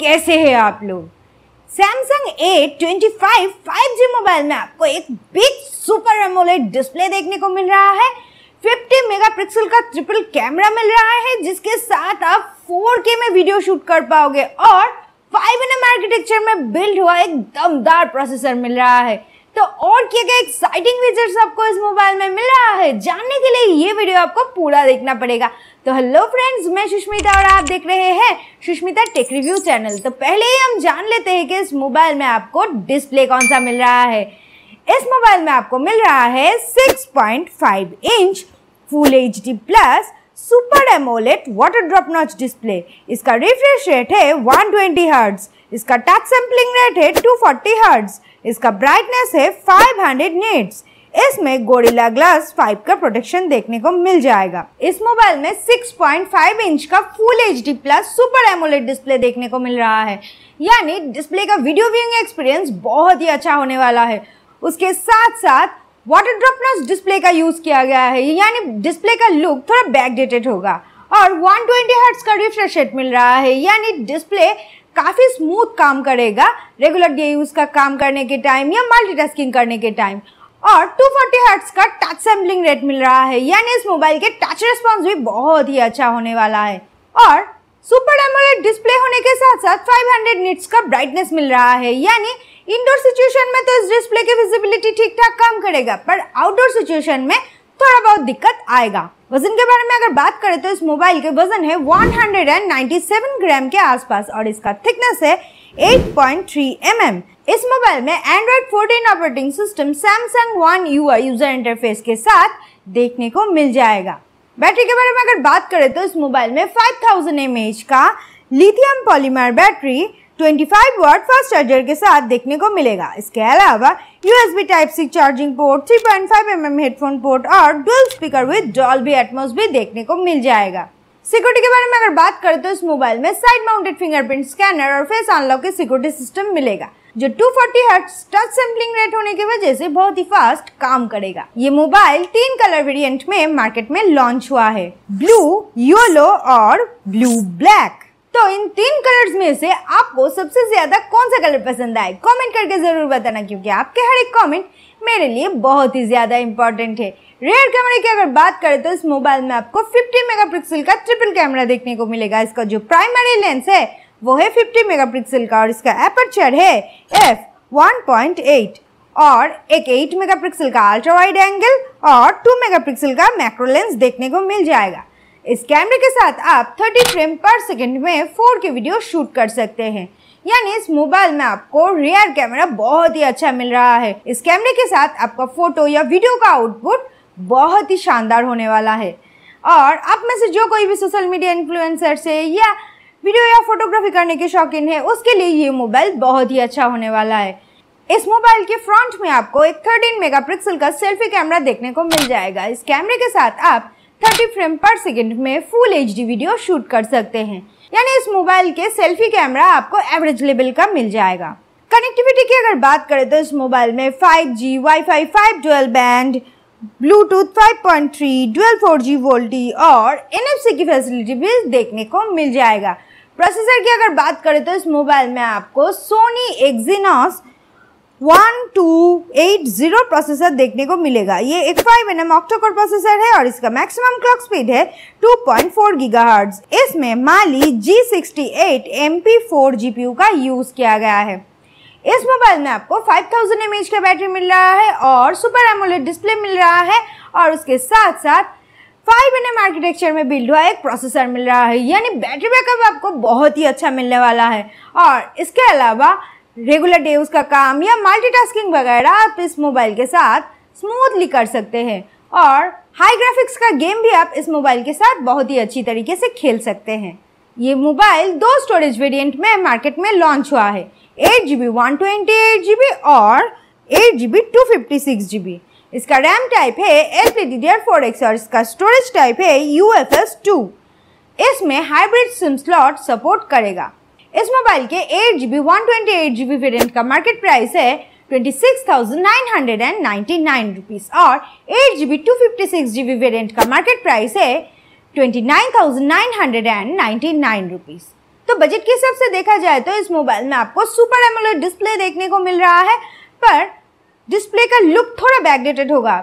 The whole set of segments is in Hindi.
कैसे हैं आप लोग Samsung A twenty five five G mobile में आपको एक बिग सुपर एमोलेड डिस्प्ले देखने को मिल रहा है 50 मेगापिक्सल का ट्रिपल कैमरा मिल रहा है जिसके साथ आप 4K में वीडियो शूट कर पाओगे और फाइव एन आर्किटेक्चर में बिल्ड हुआ एक दमदार प्रोसेसर मिल रहा है तो और क्या क्या एक्साइटिंग फीचर्स आपको इस मोबाइल में मिल रहा है जानने के लिए ये वीडियो आपको पूरा देखना पड़ेगा तो हेलो फ्रेंड्स मैं सुष्मिता और आप देख रहे हैं सुष्मिता टेक रिव्यू चैनल तो पहले ही हम जान लेते हैं कि इस मोबाइल में आपको डिस्प्ले कौन सा मिल रहा है इस मोबाइल में आपको मिल रहा है 6.5 inch full H D plus super AMOLED water drop notch display इसका रिफ्रेश रेट है 120 ट्वेंटी इसका टच सैम्पलिंग रेट है 240 हर्ट्स इसका ब्राइटनेस है 500 हंड्रेड नेट्स इसमें गोरिल्ला ग्लास 5 का प्रोटेक्शन देखने को मिल जाएगा इस मोबाइल में 6.5 इंच का full H D plus super AMOLED display देखने को मिल रहा है यानी डिस्प्ले का वीडियो व्यूइंग एक्सपीरियंस बहुत ही अच्छा होने वाला है उसके साथ साथ वाटर ड्रॉप डिस्प्ले का यूज़ किया गया है यानी डिस्प्ले का लुक थोड़ा बैकडेटेड होगा और 120 ट्वेंटी हर्ट्स का रिफ्रेश रेट मिल रहा है यानी डिस्प्ले काफ़ी स्मूथ काम करेगा रेगुलर डे यूज़ का काम करने के टाइम या मल्टीटास्किंग करने के टाइम और 240 हर्ट्ज का टच सैम्पलिंग रेट मिल रहा है यानी इस मोबाइल के टच रिस्पॉन्स भी बहुत ही अच्छा होने वाला है और सुपर एमोलेड डिस्प्ले होने के साथ साथ 500 निट्स का ब्राइटनेस मिल रहा है यानी इंडोर सिचुएशन में तो इस डिस्प्ले की विजिबिलिटी ठीक ठाक काम करेगा पर आउटडोर सिचुएशन में थोड़ा बहुत दिक्कत आएगा वजन के बारे में अगर बात करें तो इस मोबाइल के वजन है 197 ग्राम के आसपास और इसका थिकनेस है 8.3 mm इस मोबाइल में Android 14 operating system Samsung One UI user interface के साथ देखने को मिल जाएगा बैटरी के बारे में अगर बात करें तो इस मोबाइल में 5000 थाउजेंड का lithium polymer battery 25 five watt fast charger के साथ देखने को मिलेगा इसके अलावा USB type C charging port 3.5 MM headphone port और dual speaker with Dolby Atmos भी देखने को मिल जाएगा सिक्योरिटी के बारे में अगर बात करें तो इस मोबाइल में साइड माउंटेड फिंगरप्रिंट स्कैनर और फेस अनलॉक के सिक्योरिटी सिस्टम मिलेगा जो 240 फोर्टी टच सैम्पलिंग रेट होने की वजह से बहुत ही फास्ट काम करेगा ये मोबाइल तीन कलर वेरिएंट में मार्केट में लॉन्च हुआ है ब्लू योलो और ब्लू ब्लैक तो इन तीन कलर्स में से आपको सबसे ज़्यादा कौन सा कलर पसंद आए कमेंट करके ज़रूर बताना क्योंकि आपके हर एक कमेंट मेरे लिए बहुत ही ज़्यादा इंपॉर्टेंट है रेयर कैमरे की अगर बात करें तो इस मोबाइल में आपको 50 मेगापिक्सल का ट्रिपल कैमरा देखने को मिलेगा इसका जो प्राइमरी लेंस है वो है फिफ्टी मेगा का और इसका एपरचर है एफ 1.8 और एक एट मेगा का अल्ट्रा वाइड एंगल और टू मेगा का मैक्रो लेंस देखने को मिल जाएगा इस कैमरे के साथ आप 30 फ्रेम पर सेकंड में 4K वीडियो शूट कर सकते हैं यानी इस मोबाइल में आपको रियर कैमरा बहुत ही अच्छा मिल रहा है इस कैमरे के साथ आपका फोटो या वीडियो का आउटपुट बहुत ही शानदार होने वाला है और आप में से जो कोई भी सोशल मीडिया इन्फ्लुएंसर से या वीडियो या फोटोग्राफी करने के शौकीन है उसके लिए ये मोबाइल बहुत ही अच्छा होने वाला है इस मोबाइल के फ्रंट में आपको एक 13 मेगापिक्सल का सेल्फी कैमरा देखने को मिल जाएगा इस कैमरे के साथ आप 30 फ्रेम पर सेकेंड में फुल एच वीडियो शूट कर सकते हैं यानी इस मोबाइल के सेल्फी कैमरा आपको एवरेज लेवल का मिल जाएगा कनेक्टिविटी की अगर बात करें तो इस मोबाइल में 5G, wifi five dual band Bluetooth 5.3, dual G VoLTE और एन की फैसिलिटी भी देखने को मिल जाएगा प्रोसेसर की अगर बात करें तो इस मोबाइल में आपको Sony Exynos one two eight zero processor देखने को मिलेगा ये एक five N M octacore processor है और इसका मैक्सिमम क्लॉक स्पीड है 2.4 पॉइंट गीगाहर्ट्ज इसमें Mali G sixty eight M P four G P U का यूज़ किया गया है इस मोबाइल में आपको 5000 थाउजेंड का बैटरी मिल रहा है और सुपर एमोलेट डिस्प्ले मिल रहा है और उसके साथ साथ फाइव एन एम आर्किटेक्चर में बिल्ड हुआ एक प्रोसेसर मिल रहा है यानी बैटरी बैकअप आपको बहुत ही अच्छा मिलने वाला है और इसके अलावा रेगुलर डे उसका काम या मल्टीटास्किंग वगैरह आप इस मोबाइल के साथ स्मूथली कर सकते हैं और हाई ग्राफिक्स का गेम भी आप इस मोबाइल के साथ बहुत ही अच्छी तरीके से खेल सकते हैं ये मोबाइल दो स्टोरेज वेरिएंट में मार्केट में लॉन्च हुआ है eight G B one twenty eight G B और eight G B two fifty six G B इसका रैम टाइप है L P D D R four X और इसका स्टोरेज टाइप है यू एफ एस टू इसमें हाइब्रिड सिम स्लॉट सपोर्ट करेगा मोबाइल के eight G B one twenty eight G B variant का मार्केट प्राइस है twenty six thousand nine hundred and ninety nine rupees और eight G B two fifty six G B variant का मार्केट प्राइस है twenty nine thousand nine hundred and ninety nine rupees तो बजट के हिसाब से देखा जाए तो इस मोबाइल में आपको सुपर एमोलेड डिस्प्ले देखने को मिल रहा है पर डिस्प्ले का लुक थोड़ा बैकडेटेड होगा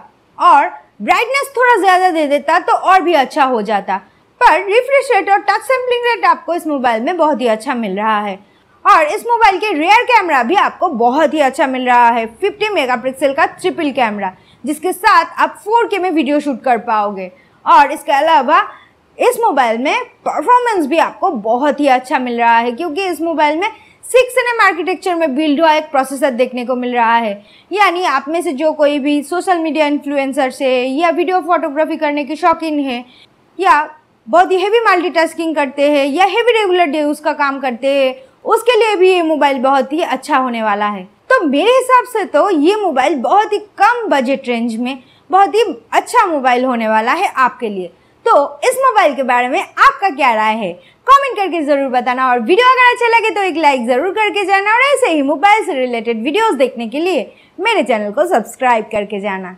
और ब्राइटनेस थोड़ा ज़्यादा दे देता तो और भी अच्छा हो जाता पर रिफ्रेश रेट और टच सैम्पलिंग रेट आपको इस मोबाइल में बहुत ही अच्छा मिल रहा है और इस मोबाइल के रेयर कैमरा भी आपको बहुत ही अच्छा मिल रहा है 50 मेगापिक्सल का ट्रिपल कैमरा जिसके साथ आप 4K में वीडियो शूट कर पाओगे और इसके अलावा इस मोबाइल में परफॉर्मेंस भी आपको बहुत ही अच्छा मिल रहा है क्योंकि इस मोबाइल में सिक्स एन एम आर्किटेक्चर में बिल्ड हुआ एक प्रोसेसर देखने को मिल रहा है यानी आप में से जो कोई भी सोशल मीडिया इन्फ्लुएंसर से या वीडियो फोटोग्राफी करने के शौकीन है या बहुत हेवी मल्टीटास्किंग करते हैं या हेवी रेगुलर डे उसका काम करते हैं उसके लिए भी ये मोबाइल बहुत ही अच्छा होने वाला है तो मेरे हिसाब से तो ये मोबाइल बहुत ही कम बजट रेंज में बहुत ही अच्छा मोबाइल होने वाला है आपके लिए तो इस मोबाइल के बारे में आपका क्या राय है कमेंट करके ज़रूर बताना और वीडियो अगर अच्छा लगे तो एक लाइक ज़रूर करके जाना और ऐसे ही मोबाइल से रिलेटेड वीडियोस देखने के लिए मेरे चैनल को सब्सक्राइब करके जाना